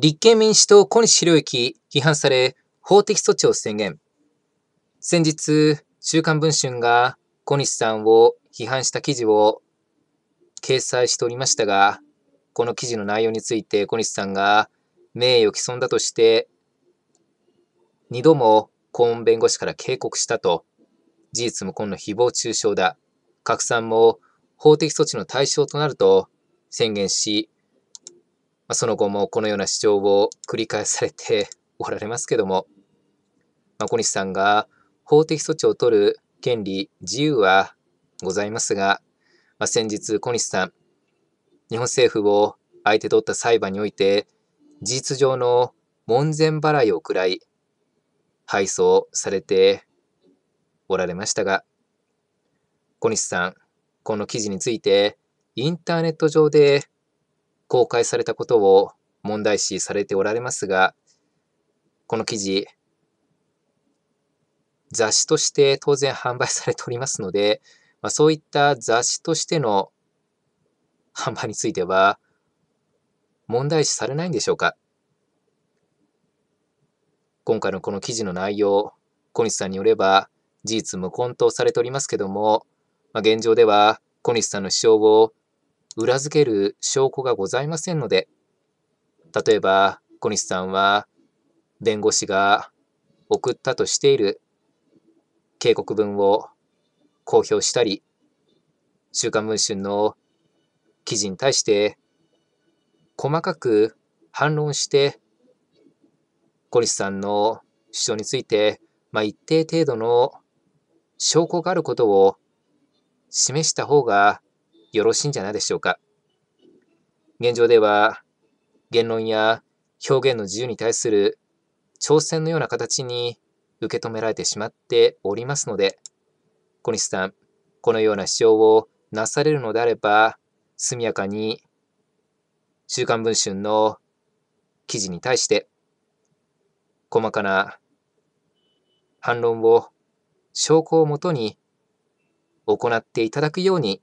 立憲民主党小西博之批判され、法的措置を宣言。先日、週刊文春が小西さんを批判した記事を掲載しておりましたが、この記事の内容について小西さんが名誉毀損だとして、2度も顧問弁護士から警告したと、事実も今度誹謗中傷だ、拡散も法的措置の対象となると宣言し、まその後もこのような主張を繰り返されて おられますけども、ま小西さんが法的措置を取る権利、自由はございますが、ま先日小西さん、日本政府を相手取った裁判において、事実上の門前払いを喰らい、敗訴されておられましたが、小西さん、この記事について、インターネット上で公開されたことを問題視されておられますが、この記事、雑誌として当然販売されておりますので、まあ、そういった雑誌としての販売については問題視されないんでしょうか今回のこの記事の内容、小西さんによれば事実無根とされておりますけども、まあ、現状では小西さんの主張を裏付ける証拠がございませんので、例えば小西さんは弁護士が送ったとしている警告文を公表したり、週刊文春の記事に対して細かく反論して、小西さんの主張について、まあ、一定程度の証拠があることを示した方がよろしいんじゃないでしょうか。現状では言論や表現の自由に対する挑戦のような形に受け止められてしまっておりますので、小西さん、このような主張をなされるのであれば、速やかに週刊文春の記事に対して、細かな反論を証拠をもとに行っていただくように